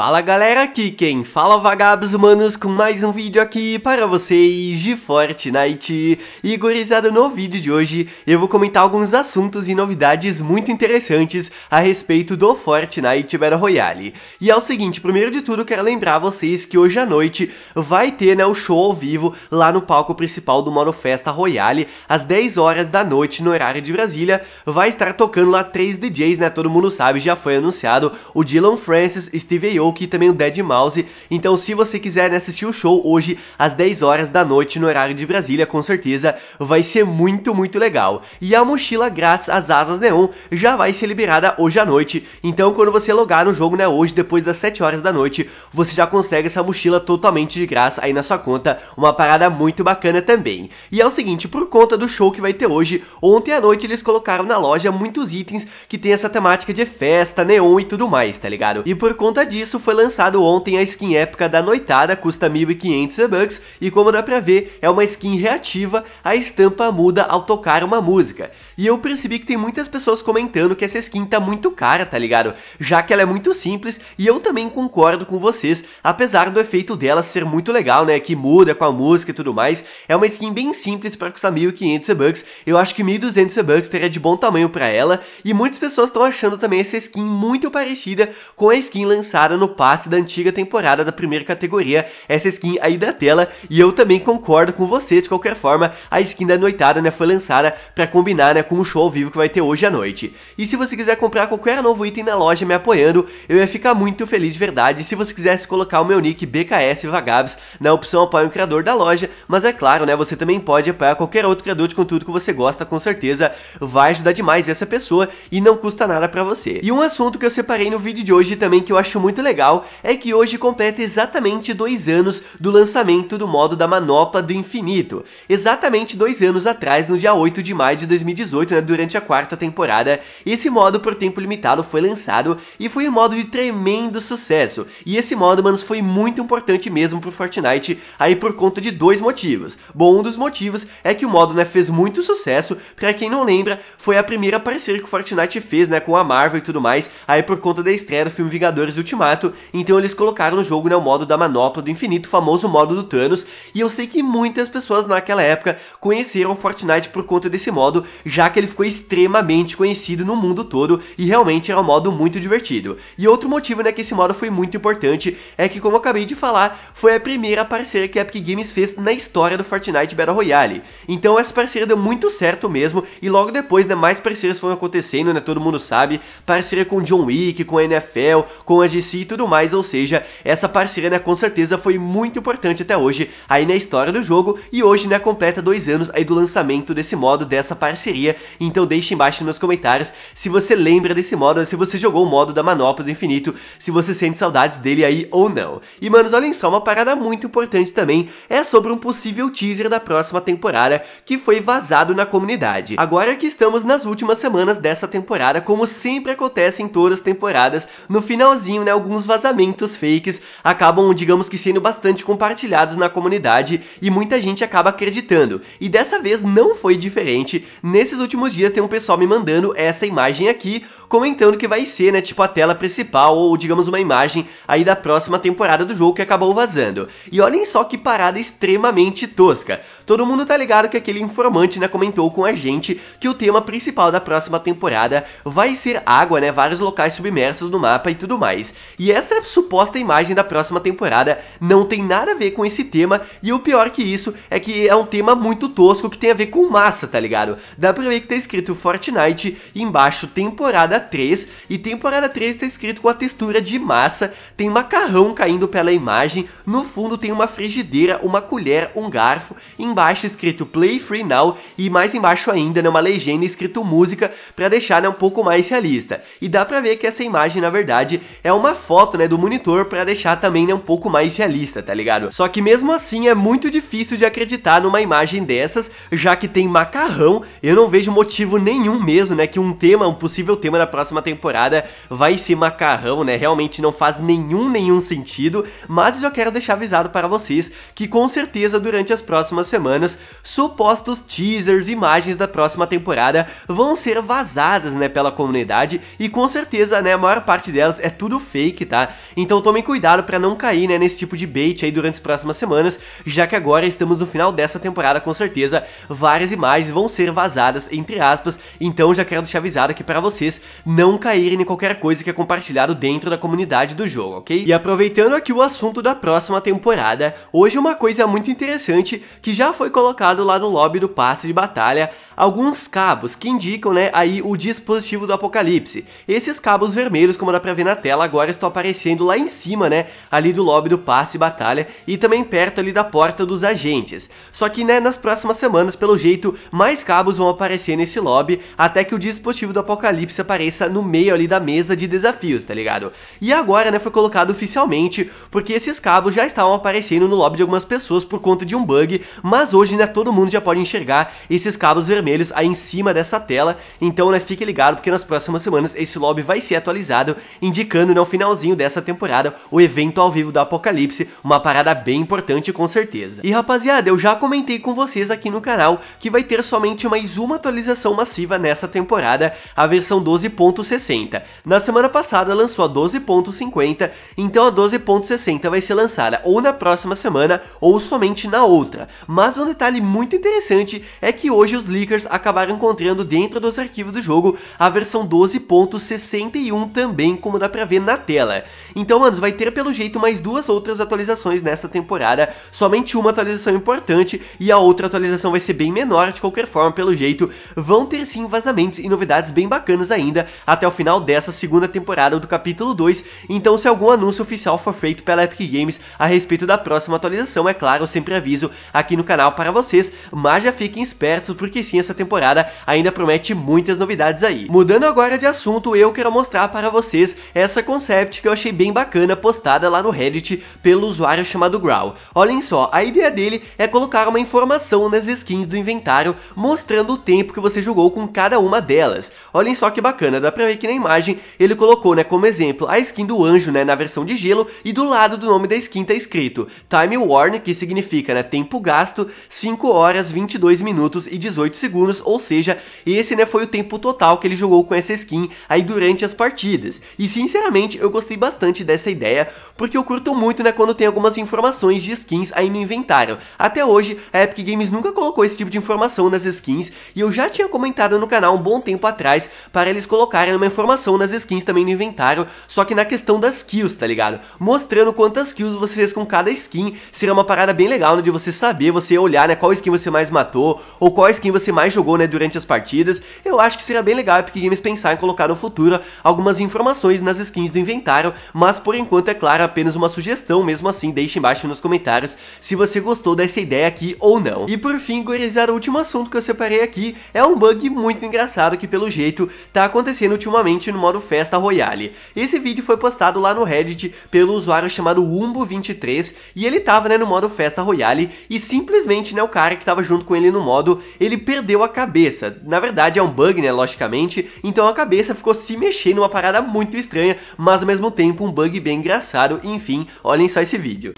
Fala galera, aqui quem fala vagabos humanos com mais um vídeo aqui para vocês de Fortnite E gurizada, no vídeo de hoje eu vou comentar alguns assuntos e novidades muito interessantes a respeito do Fortnite Battle Royale E é o seguinte, primeiro de tudo quero lembrar vocês que hoje à noite vai ter né, o show ao vivo lá no palco principal do Modo Festa Royale Às 10 horas da noite no horário de Brasília, vai estar tocando lá três DJs né, todo mundo sabe, já foi anunciado o Dylan Francis, Steve Aoki Stroke e também o Dead Mouse. Então se você quiser assistir o show hoje às 10 horas da noite no horário de Brasília, com certeza vai ser muito, muito legal. E a mochila grátis às asas neon já vai ser liberada hoje à noite. Então quando você logar no jogo, né, hoje depois das 7 horas da noite, você já consegue essa mochila totalmente de graça aí na sua conta. Uma parada muito bacana também. E é o seguinte, por conta do show que vai ter hoje, ontem à noite eles colocaram na loja muitos itens que tem essa temática de festa, neon e tudo mais, tá ligado? E por conta disso, isso, foi lançado ontem a skin épica da Noitada, custa 1.500 V-Bucks, e como dá pra ver, é uma skin reativa, a estampa muda ao tocar uma música. E eu percebi que tem muitas pessoas comentando que essa skin tá muito cara, tá ligado? Já que ela é muito simples e eu também concordo com vocês, apesar do efeito dela ser muito legal, né? Que muda com a música e tudo mais. É uma skin bem simples para custar 1.500 bucks. Eu acho que 1.200 bucks teria de bom tamanho para ela. E muitas pessoas estão achando também essa skin muito parecida com a skin lançada no passe da antiga temporada da primeira categoria. Essa skin aí da tela. E eu também concordo com vocês. De qualquer forma, a skin da noitada, né? Foi lançada para combinar, né? com o show ao vivo que vai ter hoje à noite. E se você quiser comprar qualquer novo item na loja me apoiando, eu ia ficar muito feliz de verdade se você quisesse colocar o meu nick BKS Vagabs na opção apoia o criador da loja, mas é claro, né, você também pode apoiar qualquer outro criador de conteúdo que você gosta, com certeza vai ajudar demais essa pessoa e não custa nada para você. E um assunto que eu separei no vídeo de hoje também que eu acho muito legal é que hoje completa exatamente dois anos do lançamento do modo da manopla do infinito, exatamente dois anos atrás, no dia 8 de maio de 2018, 2018, né, durante a quarta temporada. Esse modo por tempo limitado foi lançado e foi um modo de tremendo sucesso. E esse modo, mano foi muito importante mesmo pro Fortnite, aí por conta de dois motivos. Bom, um dos motivos é que o modo, né, fez muito sucesso, pra quem não lembra, foi a primeira parceria que o Fortnite fez, né, com a Marvel e tudo mais, aí por conta da estreia do filme Vingadores Ultimato, então eles colocaram no jogo, né, o modo da Manopla do Infinito, o famoso modo do Thanos, e eu sei que muitas pessoas naquela época conheceram Fortnite por conta desse modo, já que ele ficou extremamente conhecido no mundo todo e realmente era é um modo muito divertido. E outro motivo né, que esse modo foi muito importante é que, como eu acabei de falar, foi a primeira parceria que a Epic Games fez na história do Fortnite Battle Royale. Então essa parceria deu muito certo mesmo e logo depois né, mais parcerias foram acontecendo, né, todo mundo sabe, parceria com John Wick, com a NFL, com a DC e tudo mais, ou seja, essa parceria né, com certeza foi muito importante até hoje aí na história do jogo e hoje né, completa dois anos aí do lançamento desse modo, dessa parceria então deixe embaixo nos comentários se você lembra desse modo, se você jogou o modo da Manopla do Infinito, se você sente saudades dele aí ou não. E manos, olhem só, uma parada muito importante também é sobre um possível teaser da próxima temporada que foi vazado na comunidade. Agora que estamos nas últimas semanas dessa temporada, como sempre acontece em todas as temporadas, no finalzinho, né, alguns vazamentos fakes acabam, digamos que sendo bastante compartilhados na comunidade e muita gente acaba acreditando. E dessa vez não foi diferente. Nesses Nesses últimos dias tem um pessoal me mandando essa imagem aqui, comentando que vai ser, né, tipo a tela principal ou, digamos, uma imagem aí da próxima temporada do jogo que acabou vazando. E olhem só que parada extremamente tosca. Todo mundo tá ligado que aquele informante, né, comentou com a gente que o tema principal da próxima temporada vai ser água, né, vários locais submersos no mapa e tudo mais. E essa suposta imagem da próxima temporada não tem nada a ver com esse tema, e o pior que isso é que é um tema muito tosco que tem a ver com massa, tá ligado? Dá pra ver que tá escrito Fortnite, embaixo temporada temporada 3, e temporada 3 está escrito com a textura de massa, tem macarrão caindo pela imagem, no fundo tem uma frigideira, uma colher, um garfo, embaixo escrito Play Free Now, e mais embaixo ainda, né, uma legenda escrito música, para deixar né, um pouco mais realista. E dá pra ver que essa imagem, na verdade, é uma foto né, do monitor para deixar também né, um pouco mais realista, tá ligado? Só que mesmo assim é muito difícil de acreditar numa imagem dessas, já que tem macarrão, eu não vejo motivo nenhum mesmo, né, que um tema, um possível tema da próxima temporada vai ser macarrão, né? Realmente não faz nenhum, nenhum sentido, mas eu já quero deixar avisado para vocês que com certeza durante as próximas semanas, supostos teasers, imagens da próxima temporada vão ser vazadas, né, pela comunidade e com certeza, né, a maior parte delas é tudo fake, tá? Então tomem cuidado para não cair, né, nesse tipo de bait aí durante as próximas semanas, já que agora estamos no final dessa temporada, com certeza, várias imagens vão ser vazadas, entre aspas, então já quero deixar avisado aqui para vocês não caírem em qualquer coisa que é compartilhado dentro da comunidade do jogo, ok? E aproveitando aqui o assunto da próxima temporada, hoje uma coisa muito interessante que já foi colocado lá no lobby do passe de batalha alguns cabos que indicam né, aí o dispositivo do apocalipse. Esses cabos vermelhos, como dá pra ver na tela, agora estão aparecendo lá em cima, né, ali do lobby do passe e batalha e também perto ali da porta dos agentes. Só que né, nas próximas semanas, pelo jeito, mais cabos vão aparecer nesse lobby até que o dispositivo do apocalipse apareça no meio ali da mesa de desafios, tá ligado? E agora, né, foi colocado oficialmente, porque esses cabos já estavam aparecendo no lobby de algumas pessoas por conta de um bug, mas hoje, né, todo mundo já pode enxergar esses cabos vermelhos vermelhos aí em cima dessa tela. Então, né, fique ligado porque nas próximas semanas esse lobby vai ser atualizado, indicando no né, finalzinho dessa temporada o evento ao vivo do Apocalipse, uma parada bem importante com certeza. E rapaziada, eu já comentei com vocês aqui no canal que vai ter somente mais uma atualização massiva nessa temporada, a versão 12.60. Na semana passada lançou a 12.50, então a 12.60 vai ser lançada ou na próxima semana ou somente na outra. Mas um detalhe muito interessante é que hoje os leakers hackers acabaram encontrando dentro dos arquivos do jogo a versão 12.61 também, como dá pra ver na tela. Então, mano, vai ter pelo jeito mais duas outras atualizações nessa temporada, somente uma atualização importante e a outra atualização vai ser bem menor, de qualquer forma, pelo jeito, vão ter sim vazamentos e novidades bem bacanas ainda até o final dessa segunda temporada do capítulo 2, então se algum anúncio oficial for feito pela Epic Games a respeito da próxima atualização, é claro, eu sempre aviso aqui no canal para vocês, mas já fiquem espertos porque sim, essa temporada ainda promete muitas novidades aí. Mudando agora de assunto, eu quero mostrar para vocês essa concept que eu achei bem bem bacana postada lá no Reddit pelo usuário chamado Grau. Olhem só, a ideia dele é colocar uma informação nas skins do inventário mostrando o tempo que você jogou com cada uma delas. Olhem só que bacana, dá pra ver que na imagem ele colocou né, como exemplo a skin do anjo né, na versão de gelo e do lado do nome da skin tá escrito Time Warn, que significa né, tempo gasto, 5 horas, 22 minutos e 18 segundos, ou seja, esse né, foi o tempo total que ele jogou com essa skin aí durante as partidas. E sinceramente eu gostei bastante bastante dessa ideia, porque eu curto muito né, quando tem algumas informações de skins aí no inventário. Até hoje, a Epic Games nunca colocou esse tipo de informação nas skins, e eu já tinha comentado no canal um bom tempo atrás para eles colocarem uma informação nas skins também no inventário, só que na questão das kills, tá ligado? Mostrando quantas kills você fez com cada skin, seria uma parada bem legal né, de você saber, você olhar né, qual skin você mais matou, ou qual skin você mais jogou né, durante as partidas, eu acho que seria bem legal a Epic Games pensar em colocar no futuro algumas informações nas skins do inventário, mas por enquanto é claro apenas uma sugestão, mesmo assim deixe embaixo nos comentários se você gostou dessa ideia aqui ou não. E por fim, gurizada, o último assunto que eu separei aqui é um bug muito engraçado que pelo jeito tá acontecendo ultimamente no modo Festa Royale. Esse vídeo foi postado lá no Reddit pelo usuário chamado Umbo23 e ele tava né, no modo Festa Royale e simplesmente né, o cara que tava junto com ele no modo, ele perdeu a cabeça. Na verdade é um bug né, logicamente, então a cabeça ficou se mexendo, uma parada muito estranha, mas ao mesmo tempo um bug bem engraçado, enfim, olhem só esse vídeo.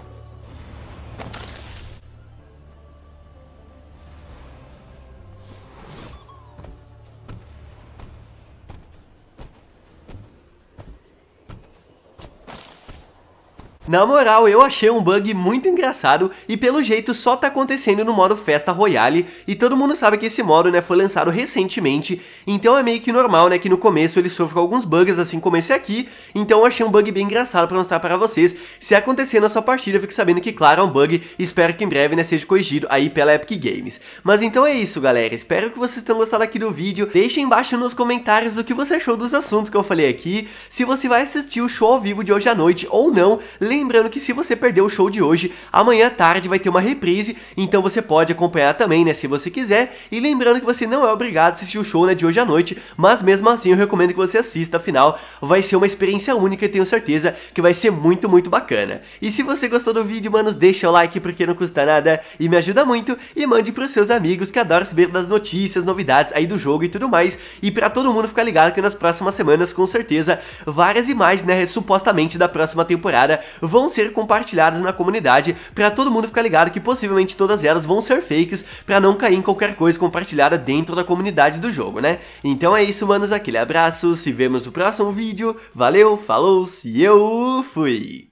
Na moral, eu achei um bug muito engraçado e pelo jeito só tá acontecendo no modo Festa Royale e todo mundo sabe que esse modo, né, foi lançado recentemente, então é meio que normal, né, que no começo ele sofre com alguns bugs, assim como esse aqui, então eu achei um bug bem engraçado pra mostrar pra vocês. Se acontecer na sua partida, fique sabendo que, claro, é um bug e espero que em breve, né, seja corrigido aí pela Epic Games. Mas então é isso, galera, espero que vocês tenham gostado aqui do vídeo, deixem embaixo nos comentários o que você achou dos assuntos que eu falei aqui, se você vai assistir o show ao vivo de hoje à noite ou não, lembre Lembrando que se você perdeu o show de hoje, amanhã à tarde vai ter uma reprise, então você pode acompanhar também, né, se você quiser. E lembrando que você não é obrigado a assistir o show né, de hoje à noite, mas mesmo assim eu recomendo que você assista, afinal vai ser uma experiência única e tenho certeza que vai ser muito, muito bacana. E se você gostou do vídeo, manos, deixa o like porque não custa nada e me ajuda muito e mande pros seus amigos que adoram saber das notícias, novidades aí do jogo e tudo mais. E para todo mundo ficar ligado que nas próximas semanas, com certeza, várias imagens, né, supostamente da próxima temporada vão ser compartilhadas na comunidade para todo mundo ficar ligado que possivelmente todas elas vão ser fakes para não cair em qualquer coisa compartilhada dentro da comunidade do jogo, né? Então é isso, manos, aquele abraço, se vemos no próximo vídeo, valeu, falou, se eu fui!